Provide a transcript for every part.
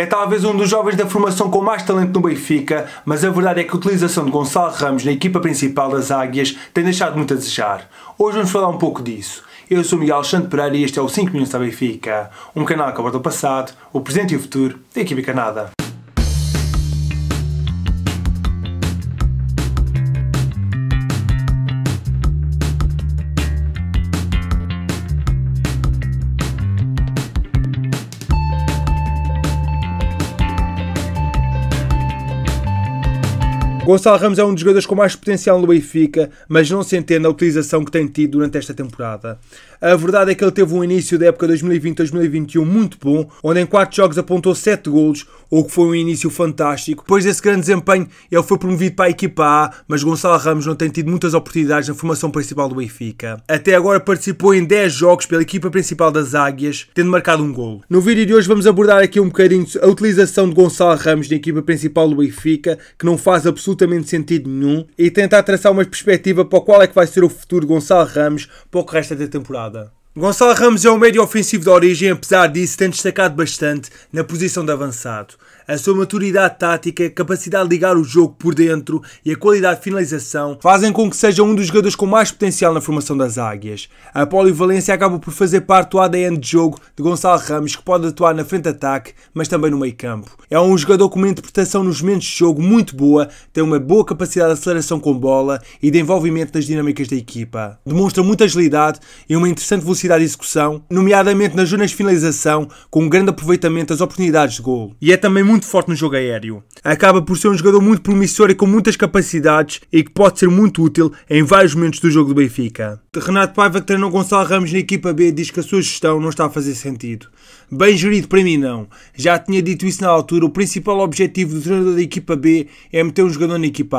É talvez um dos jovens da formação com mais talento no Benfica, mas a verdade é que a utilização de Gonçalo Ramos na equipa principal das Águias tem deixado muito a desejar. Hoje vamos falar um pouco disso. Eu sou Miguel Alexandre Pereira e este é o 5 Minutos da Benfica, um canal que aborda o passado, o presente e o futuro da equipa Canada. Gonçalo Ramos é um dos jogadores com mais potencial no Benfica, mas não se entende a utilização que tem tido durante esta temporada. A verdade é que ele teve um início da época 2020-2021 muito bom, onde em 4 jogos apontou 7 golos, o que foi um início fantástico. Depois desse grande desempenho, ele foi promovido para a equipa A, mas Gonçalo Ramos não tem tido muitas oportunidades na formação principal do Benfica. Até agora participou em 10 jogos pela equipa principal das Águias, tendo marcado um gol. No vídeo de hoje vamos abordar aqui um bocadinho a utilização de Gonçalo Ramos na equipa principal do Benfica, que não faz absolutamente absolutamente sentido nenhum e tentar traçar uma perspectiva para qual é que vai ser o futuro de Gonçalo Ramos para o que resta da temporada. Gonçalo Ramos é um médio ofensivo de origem, apesar disso tem destacado bastante na posição de avançado. A sua maturidade tática, capacidade de ligar o jogo por dentro e a qualidade de finalização fazem com que seja um dos jogadores com mais potencial na formação das Águias. A polivalência acaba por fazer parte do ADN de jogo de Gonçalo Ramos, que pode atuar na frente de ataque, mas também no meio campo. É um jogador com uma interpretação nos momentos de jogo muito boa, tem uma boa capacidade de aceleração com bola e de envolvimento nas dinâmicas da equipa. Demonstra muita agilidade e uma interessante velocidade de execução, nomeadamente nas zonas de finalização, com um grande aproveitamento das oportunidades de gol. E é também muito muito forte no jogo aéreo. Acaba por ser um jogador muito promissor e com muitas capacidades e que pode ser muito útil em vários momentos do jogo do Benfica. Renato Paiva, que treinou Gonçalo Ramos na equipa B, diz que a sua gestão não está a fazer sentido. Bem gerido para mim, não. Já tinha dito isso na altura. O principal objetivo do treinador da equipa B é meter um jogador na equipa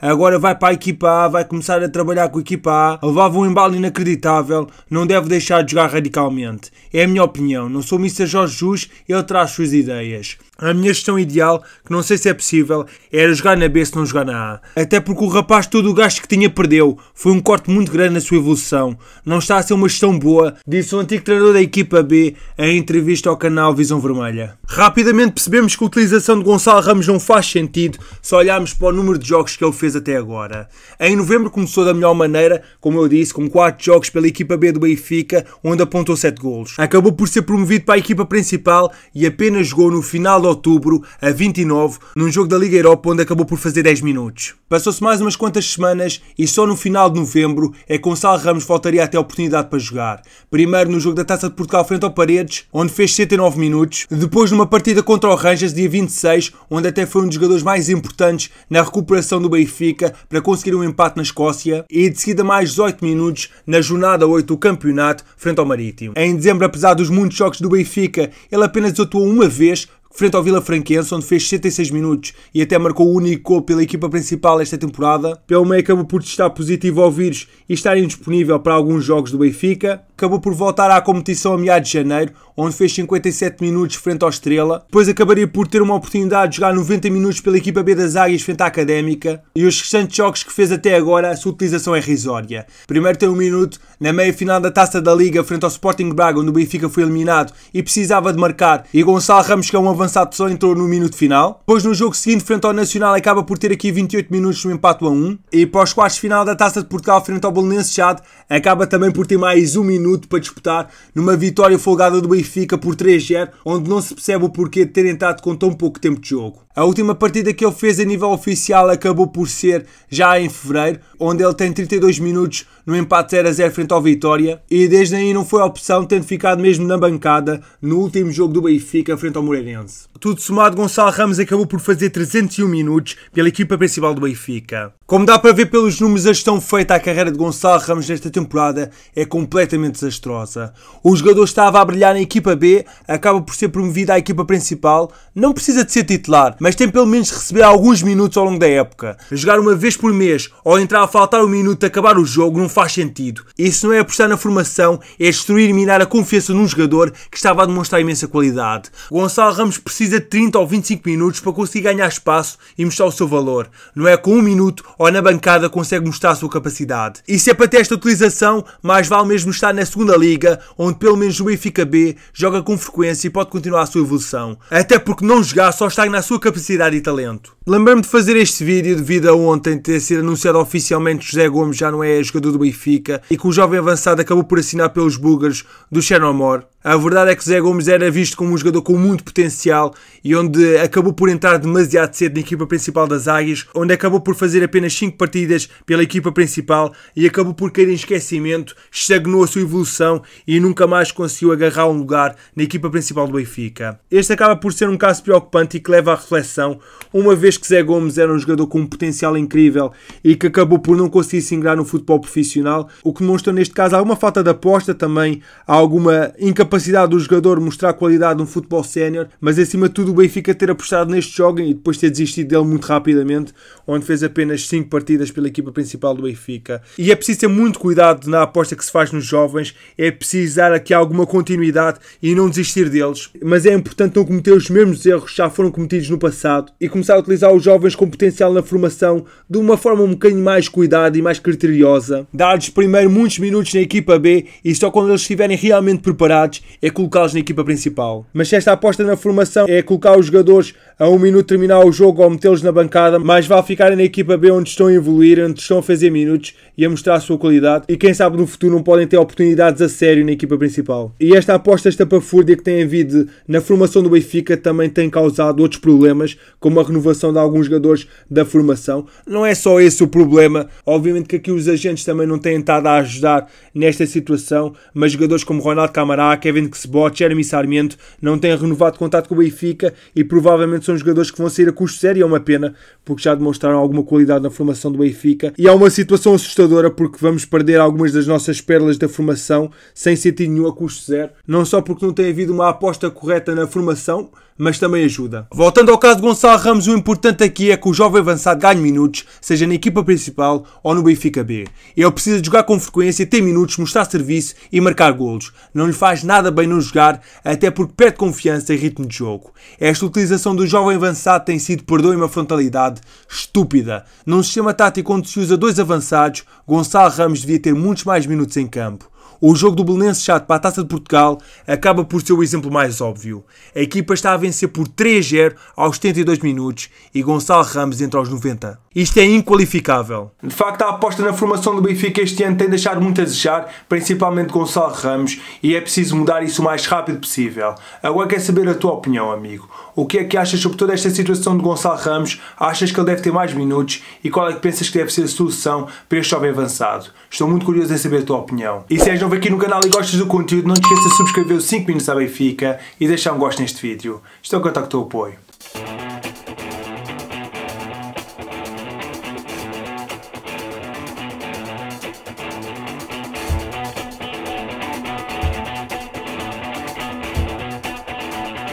A. Agora vai para a equipa A, vai começar a trabalhar com a equipa A. Levava um embalo inacreditável. Não deve deixar de jogar radicalmente. É a minha opinião. Não sou Mr. Jorge Jus, ele traz suas ideias. A minha gestão ideal, que não sei se é possível, era jogar na B se não jogar na A. Até porque o rapaz todo o gasto que tinha perdeu. Foi um corte muito grande na sua evolução. Não está a ser uma gestão boa, disse o antigo treinador da equipa B a entre entrevista ao canal Visão Vermelha. Rapidamente percebemos que a utilização de Gonçalo Ramos não faz sentido se olharmos para o número de jogos que ele fez até agora. Em novembro começou da melhor maneira, como eu disse, com 4 jogos pela equipa B do Benfica, onde apontou 7 golos. Acabou por ser promovido para a equipa principal e apenas jogou no final de outubro, a 29, num jogo da Liga Europa, onde acabou por fazer 10 minutos. Passou-se mais umas quantas semanas e só no final de novembro é que Gonçalo Ramos voltaria até a oportunidade para jogar. Primeiro no jogo da Taça de Portugal frente ao Paredes, onde onde fez 79 minutos, depois numa partida contra o Rangers, dia 26, onde até foi um dos jogadores mais importantes na recuperação do Benfica para conseguir um empate na Escócia, e de seguida mais 18 minutos na jornada 8 do campeonato frente ao Marítimo. Em dezembro, apesar dos muitos choques do Benfica, ele apenas atuou uma vez, frente ao Vila Franquense, onde fez 76 minutos e até marcou o único gol pela equipa principal esta temporada. Pelo meio acabou por testar positivo ao vírus e estar indisponível para alguns jogos do Benfica. Acabou por voltar à competição a meados de janeiro, onde fez 57 minutos frente ao Estrela. Depois acabaria por ter uma oportunidade de jogar 90 minutos pela equipa B das Águias frente à Académica. E os restantes jogos que fez até agora, a sua utilização é risória. Primeiro tem um minuto na meia-final da Taça da Liga frente ao Sporting Braga, onde o Benfica foi eliminado e precisava de marcar. E Gonçalo Ramos, que é um avançado avançado só entrou no minuto final. Depois, no jogo seguinte, frente ao Nacional, acaba por ter aqui 28 minutos no empate a 1. E para os quartos final da Taça de Portugal, frente ao Bolonense Chad, acaba também por ter mais um minuto para disputar numa vitória folgada do Benfica por 3-0, onde não se percebe o porquê de ter entrado com tão pouco tempo de jogo. A última partida que ele fez a nível oficial acabou por ser já em fevereiro, onde ele tem 32 minutos no empate 0 a 0 frente ao Vitória e desde aí não foi opção, tendo ficado mesmo na bancada no último jogo do Benfica frente ao Moreirense. Tudo somado, Gonçalo Ramos acabou por fazer 301 minutos pela equipa principal do Benfica. Como dá para ver pelos números, a gestão feita à carreira de Gonçalo Ramos nesta temporada é completamente desastrosa. O jogador estava a brilhar na equipa B, acaba por ser promovido à equipa principal, não precisa de ser titular, mas tem pelo menos de receber alguns minutos ao longo da época. Jogar uma vez por mês ou entrar a faltar um minuto a acabar o jogo não faz sentido. Isso não é apostar na formação, é destruir e minar a confiança num jogador que estava a demonstrar imensa qualidade. Gonçalo Ramos precisa precisa de 30 ou 25 minutos para conseguir ganhar espaço e mostrar o seu valor. Não é com um minuto ou na bancada consegue mostrar a sua capacidade. E se é para ter esta utilização, mais vale mesmo estar na segunda liga, onde pelo menos o Benfica B joga com frequência e pode continuar a sua evolução. Até porque não jogar só está na sua capacidade e talento. Lembrei-me de fazer este vídeo devido a ontem ter sido anunciado oficialmente que José Gomes já não é jogador do Benfica e que o jovem avançado acabou por assinar pelos búlgaros do Xenomor. A verdade é que Zé Gomes era visto como um jogador com muito potencial e onde acabou por entrar demasiado cedo na equipa principal das Águias, onde acabou por fazer apenas 5 partidas pela equipa principal e acabou por cair em esquecimento, estagnou a sua evolução e nunca mais conseguiu agarrar um lugar na equipa principal do Benfica. Este acaba por ser um caso preocupante e que leva à reflexão, uma vez que Zé Gomes era um jogador com um potencial incrível e que acabou por não conseguir se ingrar no futebol profissional, o que demonstra neste caso alguma falta de aposta também, alguma incapacidade capacidade do jogador mostrar qualidade no futebol sénior, mas acima de tudo o Benfica ter apostado neste jogo e depois ter desistido dele muito rapidamente, onde fez apenas 5 partidas pela equipa principal do Benfica. E é preciso ter muito cuidado na aposta que se faz nos jovens, é preciso dar aqui alguma continuidade e não desistir deles, mas é importante não cometer os mesmos erros que já foram cometidos no passado e começar a utilizar os jovens com potencial na formação de uma forma um bocadinho mais cuidada e mais criteriosa. Dar-lhes primeiro muitos minutos na equipa B e só quando eles estiverem realmente preparados é colocá-los na equipa principal. Mas se esta aposta na formação é colocar os jogadores a um minuto terminar o jogo ou metê-los na bancada, mais vale ficarem na equipa B onde estão a evoluir, onde estão a fazer minutos e a mostrar a sua qualidade e quem sabe no futuro não podem ter oportunidades a sério na equipa principal. E esta aposta estapafúrdia que tem havido na formação do Benfica também tem causado outros problemas, como a renovação de alguns jogadores da formação. Não é só esse o problema, obviamente que aqui os agentes também não têm estado a ajudar nesta situação, mas jogadores como Ronaldo Camará, Kevin Kevin Kessbot, Jeremy Sarmiento não têm renovado contato com o Benfica e provavelmente são jogadores que vão sair a custo sério. É uma pena, porque já demonstraram alguma qualidade na formação do Benfica. E é uma situação assustadora, porque vamos perder algumas das nossas pérolas da formação sem sentido nenhum a custo zero. Não só porque não tem havido uma aposta correta na formação, mas também ajuda. Voltando ao caso de Gonçalo Ramos, o importante aqui é que o jovem avançado ganhe minutos, seja na equipa principal ou no Benfica B. Ele precisa jogar com frequência, ter minutos, mostrar serviço e marcar golos. Não lhe faz nada bem não jogar, até porque perde confiança e ritmo de jogo. Esta utilização do jovem avançado tem sido, perdoe uma frontalidade, estúpida. Num sistema tático onde se usa dois avançados, Gonçalo Ramos devia ter muitos mais minutos em campo. O jogo do Belenense chato para a Taça de Portugal acaba por ser o exemplo mais óbvio. A equipa está a vencer por 3-0 aos 72 minutos e Gonçalo Ramos entra aos 90. Isto é inqualificável. De facto, a aposta na formação do Benfica este ano tem deixado muito a desejar, principalmente Gonçalo Ramos, e é preciso mudar isso o mais rápido possível. Agora quero saber a tua opinião, amigo. O que é que achas sobre toda esta situação de Gonçalo Ramos? Achas que ele deve ter mais minutos? E qual é que pensas que deve ser a solução para este jovem avançado? Estou muito curioso em saber a tua opinião. E se és novo aqui no canal e gostas do conteúdo, não te esqueças de subscrever o 5 Minutos à Benfica e deixar um gosto neste vídeo. Estou a é contar com o teu apoio.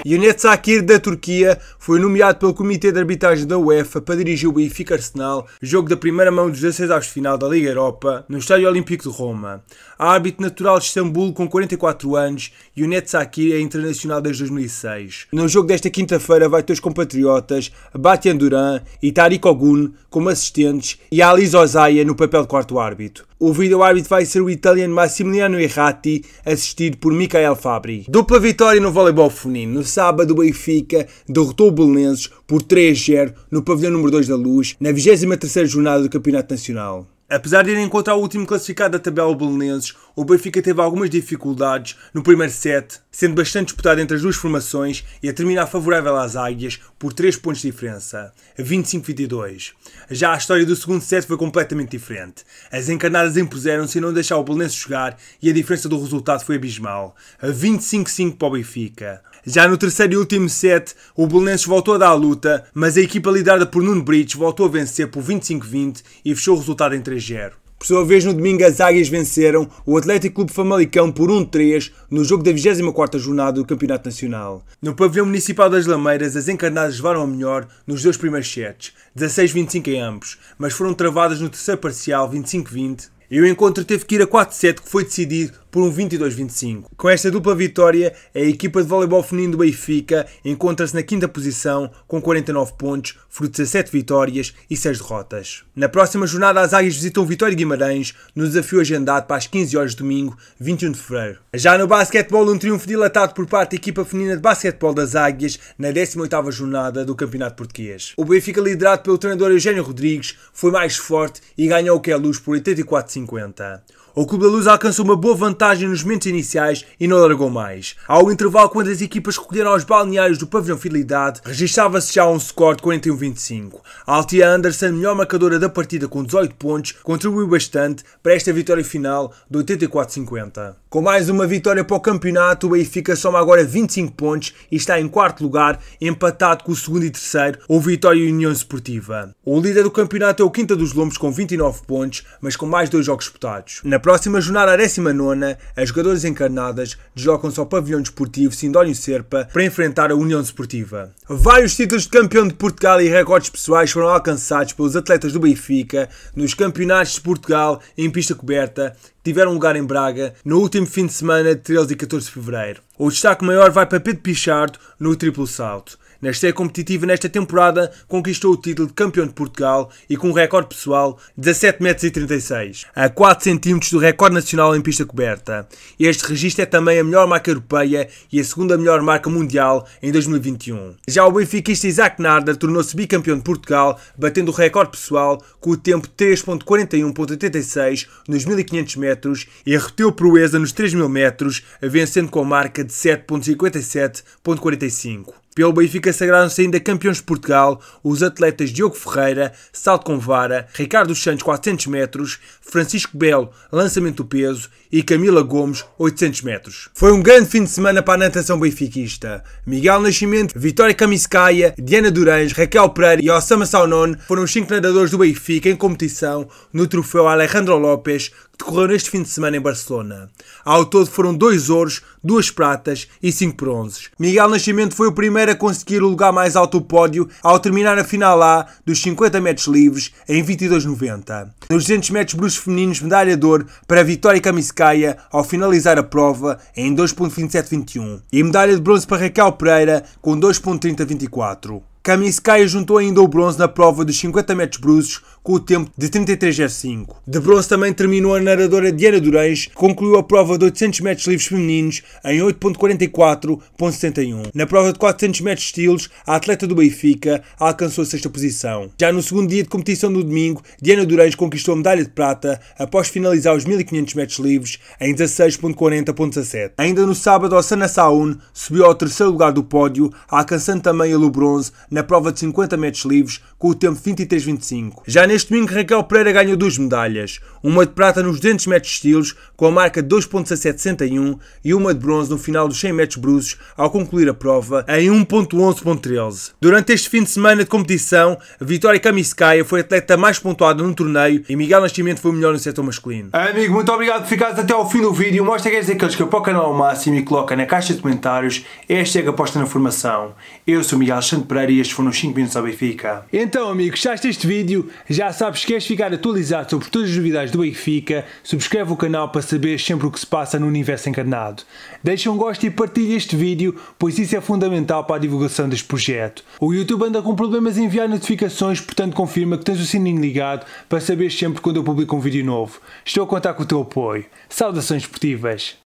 Yunus Akir da Turquia foi nomeado pelo Comitê de Arbitragem da UEFA para dirigir o Benfica Arsenal, jogo da primeira mão dos 16 avos de final da Liga Europa, no Estádio Olímpico de Roma. A árbitro natural de Istambul, com 44 anos, e o Sakir é internacional desde 2006. No jogo desta quinta-feira vai ter os compatriotas Batian Duran e Tariq Ogun como assistentes e Alice Ozaia no papel de quarto árbitro. O vídeo-árbitro vai ser o italiano Massimiliano Errati, assistido por Michael Fabri. Dupla vitória no voleibol feminino. No sábado, o Benfica derrotou Belenenses por 3-0 no pavilhão número 2 da Luz, na 23ª jornada do Campeonato Nacional. Apesar de ir encontrar o último classificado da tabela belenenses, o Benfica teve algumas dificuldades no primeiro set, sendo bastante disputado entre as duas formações e a terminar favorável às Águias por 3 pontos de diferença, 25-22. Já a história do segundo set foi completamente diferente. As encarnadas impuseram-se e não deixaram o Belenenses jogar e a diferença do resultado foi abismal, 25-5 para o Benfica. Já no terceiro e último set, o Belenenses voltou a dar a luta, mas a equipa liderada por Nuno Brits voltou a vencer por 25-20 e fechou o resultado em 3 3-0. Por sua vez, no domingo, as Águias venceram o Atlético Clube Famalicão por 1-3 no jogo da 24 jornada do Campeonato Nacional. No pavilhão municipal das Lameiras, as encarnadas levaram a melhor nos dois primeiros sets, 16-25 em ambos, mas foram travadas no terceiro parcial, 25-20, e o encontro teve que ir a 4-7, que foi decidido por um 22-25. Com esta dupla vitória, a equipa de voleibol feminino do Benfica encontra-se na quinta posição com 49 pontos, fruto de 17 vitórias e 6 derrotas. Na próxima jornada, as Águias visitam Vitória Guimarães no desafio agendado para as 15 horas de domingo, 21 de fevereiro. Já no basquetebol, um triunfo dilatado por parte da equipa feminina de basquetebol das Águias na 18ª jornada do Campeonato Português. O Benfica, liderado pelo treinador Eugênio Rodrigues, foi mais forte e ganhou o que é luz por 84-50. O Clube da Luz alcançou uma boa vantagem nos momentos iniciais e não largou mais. Ao intervalo, quando as equipas recolheram aos balneários do pavilhão Fidelidade, registava-se já um score de 41-25. Altia Anderson, melhor marcadora da partida com 18 pontos, contribuiu bastante para esta vitória final de 84-50. Com mais uma vitória para o campeonato, o Benfica soma agora 25 pontos e está em quarto lugar, empatado com o segundo e terceiro, o Vitória e União Esportiva. O líder do campeonato é o Quinta dos Lombos com 29 pontos, mas com mais dois jogos disputados. Na próxima jornada, a 19, as jogadoras encarnadas deslocam-se ao pavilhão desportivo Sindónio Serpa para enfrentar a União Desportiva. Vários títulos de campeão de Portugal e recordes pessoais foram alcançados pelos atletas do Benfica nos campeonatos de Portugal em pista coberta que tiveram lugar em Braga no último fim de semana de 13 e 14 de fevereiro. O destaque maior vai para Pedro Pichardo no triplo salto estreia competitiva nesta temporada, conquistou o título de campeão de Portugal e com um recorde pessoal de 17,36m, a 4 cm do recorde nacional em pista coberta. Este registro é também a melhor marca europeia e a segunda melhor marca mundial em 2021. Já o benfiquista Isaac Narda tornou-se bicampeão de Portugal, batendo o recorde pessoal com o tempo 3.41.86 nos 1500 metros e repetiu a proeza nos 3000 metros, vencendo com a marca de 7.57.45. Pelo Benfica sagraram-se ainda campeões de Portugal os atletas Diogo Ferreira, salto com vara, Ricardo Santos 400 metros, Francisco Belo, lançamento do peso e Camila Gomes 800 metros. Foi um grande fim de semana para a natação benfiquista. Miguel Nascimento, Vitória Camiscaia, Diana Durães, Raquel Pereira e Osama Saunon foram os cinco nadadores do Benfica em competição no troféu Alejandro Lopes decorreu neste fim de semana em Barcelona. Ao todo foram dois ouros, duas pratas e cinco bronzes. Miguel Nascimento foi o primeiro a conseguir o lugar mais alto do pódio ao terminar a final A dos 50 metros livres em 22,90. Nos 200 metros bruxos femininos, medalha de ouro para Vitória Kamiskaya ao finalizar a prova em 2,27,21 e medalha de bronze para Raquel Pereira com 2,30,24. Kaminskaya juntou ainda o bronze na prova dos 50 metros brutos com o tempo de 33,05. De bronze também terminou a nadadora Diana Durães, que concluiu a prova de 800 metros livres femininos em 8.44.71. Na prova de 400 metros estilos, a atleta do Benfica alcançou a sexta posição. Já no segundo dia de competição do domingo, Diana Durães conquistou a medalha de prata após finalizar os 1500 metros livres em 16.40.17. Ainda no sábado, Sana Saun subiu ao terceiro lugar do pódio, alcançando também ele o bronze na prova de 50 metros livres com o tempo 23.25. Já neste domingo, Raquel Pereira ganhou duas medalhas, uma de prata nos 200 metros estilos com a marca 2.1761 e uma de bronze no final dos 100 metros brusos ao concluir a prova em 1.11.13. Durante este fim de semana de competição, Vitória Kamiskaya foi a atleta mais pontuada no torneio e Miguel Nascimento foi o melhor no setor masculino. Amigo, muito obrigado por ficares até ao fim do vídeo. Mostra és aqueles que apoiam o canal ao máximo e coloca na caixa de comentários hashtag aposta na formação. Eu sou Miguel Alexandre Pereira estes foram os 5 minutos ao Benfica. Então, amigo, gostaste deste vídeo? Já sabes que queres ficar atualizado sobre todas as novidades do Benfica? Subscreve o canal para saber sempre o que se passa no universo encarnado. Deixa um gosto e partilha este vídeo, pois isso é fundamental para a divulgação deste projeto. O YouTube anda com problemas em enviar notificações, portanto confirma que tens o sininho ligado para saber sempre quando eu publico um vídeo novo. Estou a contar com o teu apoio. Saudações esportivas!